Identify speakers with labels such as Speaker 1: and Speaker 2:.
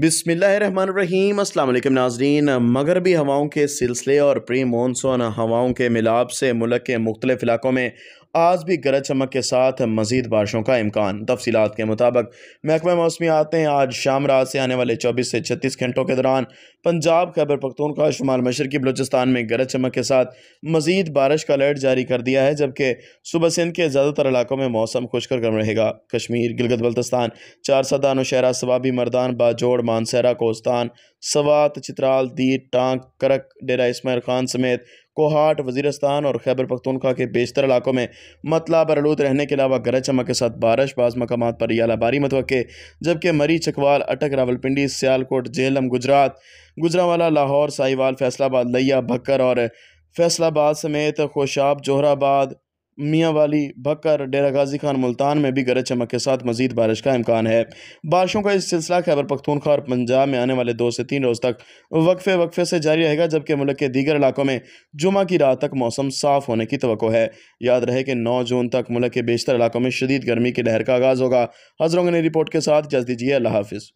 Speaker 1: बिसमीम अल्लाम नाजरीन मगरबी हवाओं के सिलसिले और प्री मानसून हवाओं के मिलाप से मुल्क के मुख्तलिफ़ इलाकों में आज भी गरज चमक के साथ मजीद बारिशों का इम्कान तफसीत के मुताबिक महकमा मौसमियात ने आज शाम रात से आने वाले चौबीस से छत्तीस घंटों के दौरान पंजाब खैबर पख्तूनखा शुमाल मशरकी बलोचिस्तान में गरज चमक के साथ मजीद बारिश का अलर्ट जारी कर दिया है जबकि सुबह सिंध के ज़्यादातर इलाकों में मौसम खुशकर गर्म रहेगा कश्मीर गिलगत बल्तस्तान चार सदा नौशहरा सवाबी मर्दान बाजोड़ मानसहरा कोस्तान सवात चित्राल दीर टांग करक डेरा इसमाइल खान समेत कोहाट वजीरस्तान और खैबर पख्तूनखा के बेशतर इलाकों में मतला बरलूद रहने के अलावा गरज चमक के साथ बारिश बाज़ मकाम पर बारी मतवे जबकि मरी चकवाल अटक रावलपिंडी सियालकोट जेलम गुजरात गुजरावाला लाहौर साहिवाल फैसलाबाद लिया भक्कर और फैसलाबाद समेत खोशाब जोहराबाद मियाँ वाली बकर डेरा गाजी खान मुल्तान में भी गरज चमक के साथ मजीद बारिश का इम्कान है बारिशों का इस सिलसिला खैबर पखतूनखा और पंजाब में आने वाले दो से तीन रोज़ तक वक्फे वक्फे से जारी रहेगा जबकि मुल्क के दीगर इलाकों में जुमा की रात तक मौसम साफ होने की तो है याद रहे कि नौ जून तक मुल्क के बेशतर इलाकों में शदीद गर्मी की लहर का आगाज़ होगा हजरों ने रिपोर्ट के साथ जज दीजिए अल्लाह हाफिज़